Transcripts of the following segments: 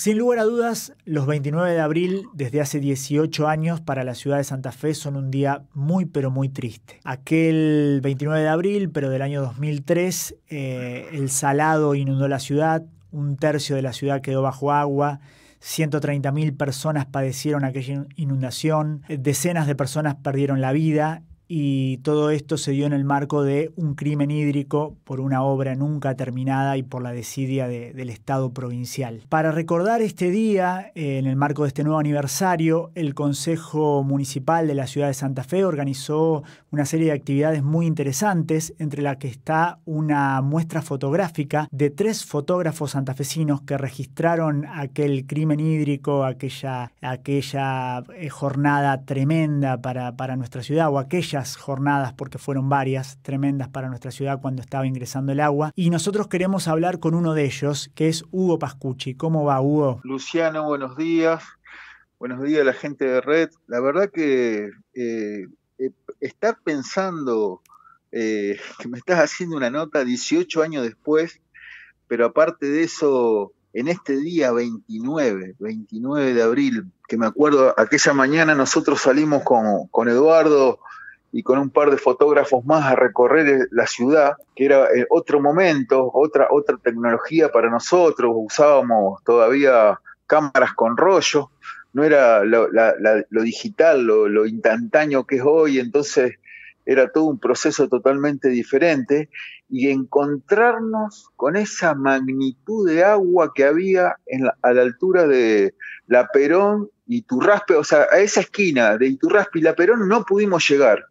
Sin lugar a dudas, los 29 de abril desde hace 18 años para la ciudad de Santa Fe son un día muy pero muy triste. Aquel 29 de abril, pero del año 2003, eh, el salado inundó la ciudad, un tercio de la ciudad quedó bajo agua, 130.000 personas padecieron aquella inundación, eh, decenas de personas perdieron la vida y todo esto se dio en el marco de un crimen hídrico por una obra nunca terminada y por la desidia del Estado provincial. Para recordar este día, eh, en el marco de este nuevo aniversario, el Consejo Municipal de la Ciudad de Santa Fe organizó una serie de actividades muy interesantes, entre las que está una muestra fotográfica de tres fotógrafos santafesinos que registraron aquel crimen hídrico, aquella, aquella eh, jornada tremenda para, para nuestra ciudad o aquella jornadas, porque fueron varias, tremendas para nuestra ciudad cuando estaba ingresando el agua. Y nosotros queremos hablar con uno de ellos, que es Hugo Pascucci. ¿Cómo va, Hugo? Luciano, buenos días. Buenos días a la gente de Red. La verdad que eh, eh estar pensando eh, que me estás haciendo una nota 18 años después, pero aparte de eso, en este día 29, 29 de abril, que me acuerdo, aquella mañana nosotros salimos con, con Eduardo y con un par de fotógrafos más a recorrer la ciudad, que era eh, otro momento, otra, otra tecnología para nosotros, usábamos todavía cámaras con rollo, no era lo, digital, lo, instantáneo que es hoy, entonces era todo un proceso totalmente diferente, y encontrarnos con esa magnitud de agua que había a la altura de La Perón y Turraspe, o sea, a esa esquina de Iturraspe y La Perón no pudimos llegar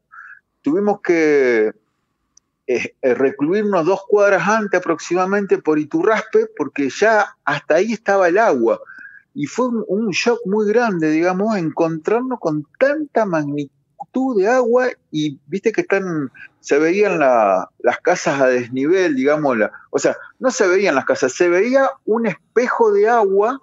tuvimos que eh, eh, recluirnos dos cuadras antes aproximadamente por Iturraspe, porque ya hasta ahí estaba el agua. Y fue un, shock muy grande, digamos, encontrarnos con tanta magnitud de agua y viste que están, se veían las casas a desnivel, digamos, o sea, no se veían las casas, se veía un espejo de agua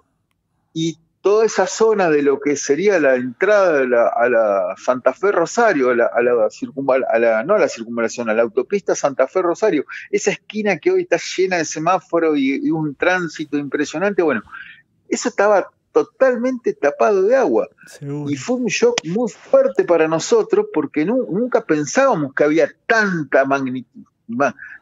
y toda esa zona de lo que sería la entrada a la, Santa Fe Rosario, a la, no a la circunvalación, a la autopista Santa Fe Rosario, esa esquina que hoy está llena de semáforos y, un tránsito impresionante, bueno, eso estaba totalmente tapado de agua. Y fue un shock muy fuerte para nosotros porque nunca pensábamos que había tanta magnitud.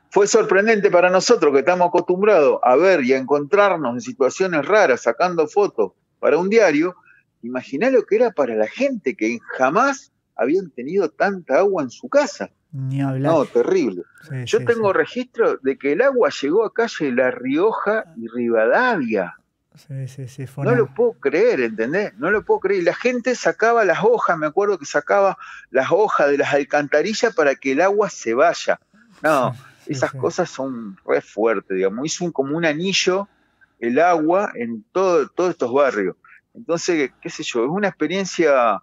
Fue sorprendente para nosotros que estamos acostumbrados a ver y a encontrarnos en situaciones raras, sacando fotos para un diario, imagina lo que era para la gente que jamás habían tenido tanta agua en su casa. No, terrible. Yo tengo registro de que el agua llegó a calle La Rioja y Rivadavia. Sí, sí, sí, no lo puedo creer, ¿entendés? No lo puedo creer. La gente sacaba las hojas, me acuerdo que sacaba las hojas de las alcantarillas para que el agua se vaya. No, esas cosas son re fuertes, digamos. Hizo como un anillo el agua en todo, todos estos barrios. Entonces, qué sé yo, es una experiencia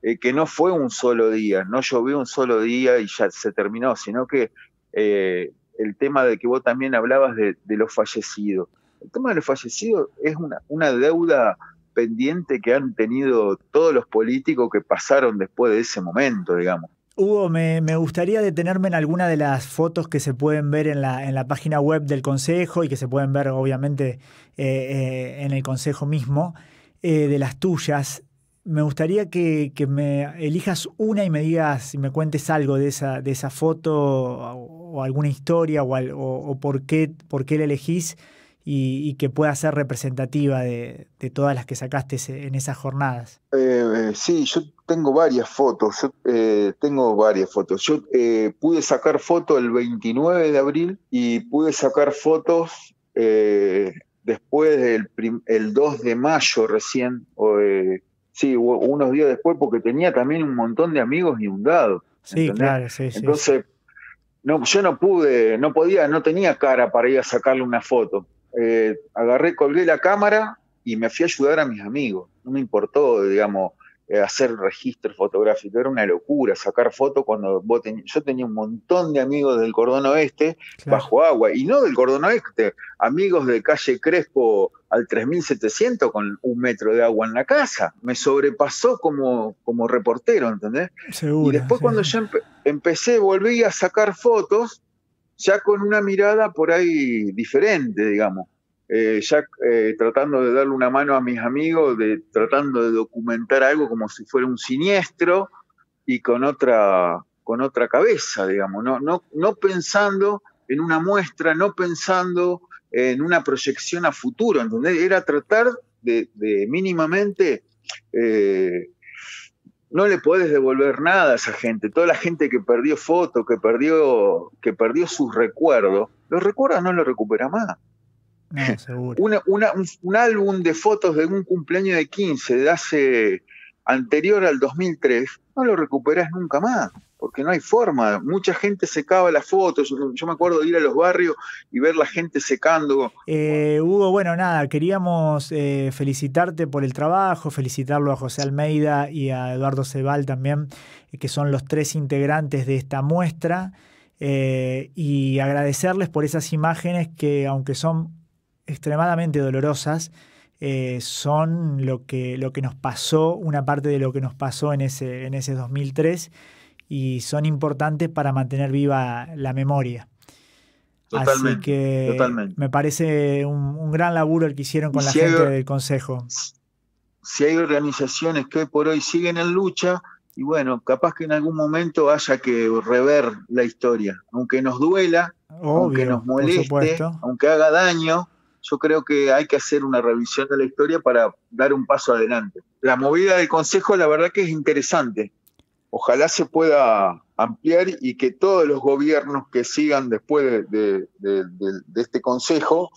eh, que no fue un solo día, no llovió un solo día y ya se terminó, sino que eh, el tema de que vos también hablabas de, de, los fallecidos. El tema de los fallecidos es una deuda pendiente que han tenido todos los políticos que pasaron después de ese momento, digamos. Hugo, me, gustaría detenerme en alguna de las fotos que se pueden ver en la, página web del Consejo y que se pueden ver obviamente eh, eh, en el Consejo mismo, eh, de las tuyas. Me gustaría que, me elijas una y me digas y me cuentes algo de esa, foto o, alguna historia o, o por, qué, por qué la elegís y, que pueda ser representativa de, todas las que sacaste en esas jornadas. Eh, eh, sí, yo tengo varias fotos, eh, tengo varias fotos. Yo eh, pude sacar fotos el 29 de abril y pude sacar fotos después del el 2 de mayo recién, eh, sí, unos días después, porque tenía también un montón de amigos inundados. Sí, claro, sí, Entonces, no, yo no pude, no podía, no tenía cara para ir a sacarle una foto. Eh, agarré, colgué la cámara y me fui a ayudar a mis amigos. No me importó, digamos, eh, hacer registro fotográfico, era una locura sacar fotos cuando yo tenía un montón de amigos del cordón oeste bajo agua, y no del cordón oeste, amigos de calle Crespo al 3700 con un metro de agua en la casa, me sobrepasó como, reportero, ¿entendés? Seguro. y después cuando yo empecé, volví a sacar fotos, ya con una mirada por ahí diferente, digamos. Eh, ya eh, tratando de darle una mano a mis amigos, de, tratando de documentar algo como si fuera un siniestro y con otra, con otra cabeza, digamos, no, no, no pensando en una muestra, no pensando en una proyección a futuro, ¿entendés? Era tratar de, mínimamente eh, no le puedes devolver nada a esa gente. Toda la gente que perdió fotos, que perdió, que perdió sus recuerdos, los recuerdos no los recupera más. un, álbum de fotos de un cumpleaños de 15 de hace anterior al 2003, no lo recuperas nunca más porque no hay forma. Mucha gente secaba las fotos. Yo me acuerdo de ir a los barrios y ver la gente secando. Eh, Hugo, bueno, nada, queríamos eh, felicitarte por el trabajo, felicitarlo a José Almeida y a Eduardo Cebal también, eh, que son los tres integrantes de esta muestra, y agradecerles por esas imágenes que, aunque son extremadamente dolorosas, son lo que, lo que nos pasó, una parte de lo que nos pasó en en ese 2003 y son importantes para mantener viva la memoria. Así que me parece un, gran laburo el que hicieron con la gente del Consejo. Si hay organizaciones que hoy por hoy siguen en lucha, y bueno, capaz que en algún momento haya que rever la historia, aunque nos duela, aunque nos moleste, aunque haga daño, yo creo que hay que hacer una revisión de la historia para dar un paso adelante. La movida del Consejo, la verdad que es interesante, ojalá se pueda ampliar y que todos los gobiernos que sigan después de, este Consejo,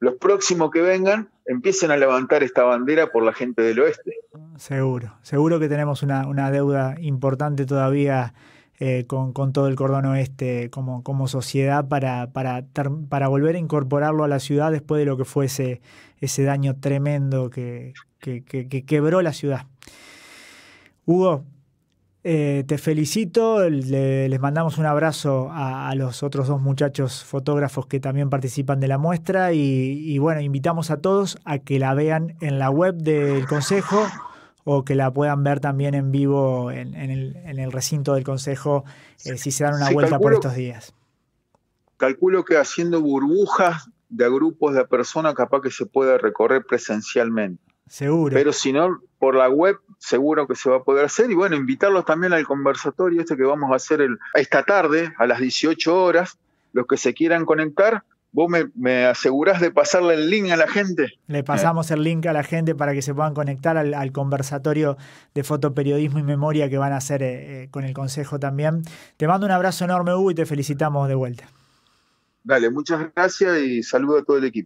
los próximos que vengan, empiecen a levantar esta bandera por la gente del oeste. Seguro, seguro que tenemos una, deuda importante todavía. Eh, con, todo el cordón oeste como, sociedad para, volver a incorporarlo a la ciudad después de lo que fue ese, daño tremendo que, que quebró la ciudad. Hugo, eh, te felicito, les mandamos un abrazo a, los otros dos muchachos fotógrafos que también participan de la muestra y, bueno, invitamos a todos a que la vean en la web del Consejo o que la puedan ver también en vivo en, el, recinto del Consejo eh, si se dan una vuelta por estos días. Calculo que haciendo burbujas de grupos de personas capaz que se pueda recorrer presencialmente. Seguro. Pero si no, por la web seguro que se va a poder hacer. Y bueno, invitarlos también al conversatorio este que vamos a hacer esta tarde, a las 18 horas. Los que se quieran conectar, ¿Vos me, asegurás de pasarle el link a la gente? Le pasamos el link a la gente para que se puedan conectar al, conversatorio de fotoperiodismo y memoria que van a hacer eh, eh, con el Consejo también. Te mando un abrazo enorme, Hugo, y te felicitamos de vuelta. Dale, muchas gracias y saludo a todo el equipo.